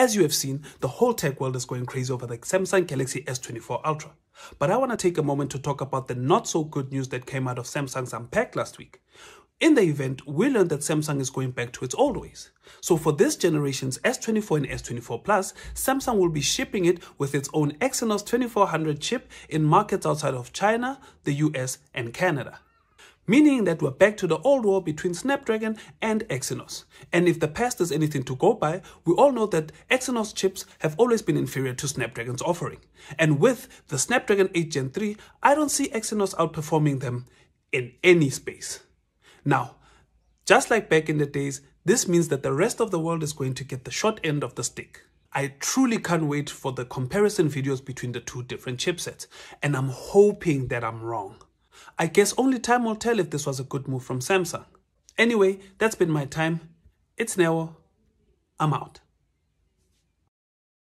As you have seen, the whole tech world is going crazy over the Samsung Galaxy S24 Ultra. But I want to take a moment to talk about the not so good news that came out of Samsung's Unpack last week. In the event, we learned that Samsung is going back to its old ways. So for this generation's S24 and S24 Plus, Samsung will be shipping it with its own Exynos 2400 chip in markets outside of China, the US and Canada meaning that we're back to the old war between Snapdragon and Exynos. And if the past is anything to go by, we all know that Exynos chips have always been inferior to Snapdragon's offering. And with the Snapdragon 8 Gen 3, I don't see Exynos outperforming them in any space. Now, just like back in the days, this means that the rest of the world is going to get the short end of the stick. I truly can't wait for the comparison videos between the two different chipsets, and I'm hoping that I'm wrong. I guess only time will tell if this was a good move from Samsung. Anyway, that's been my time. It's Neo. I'm out.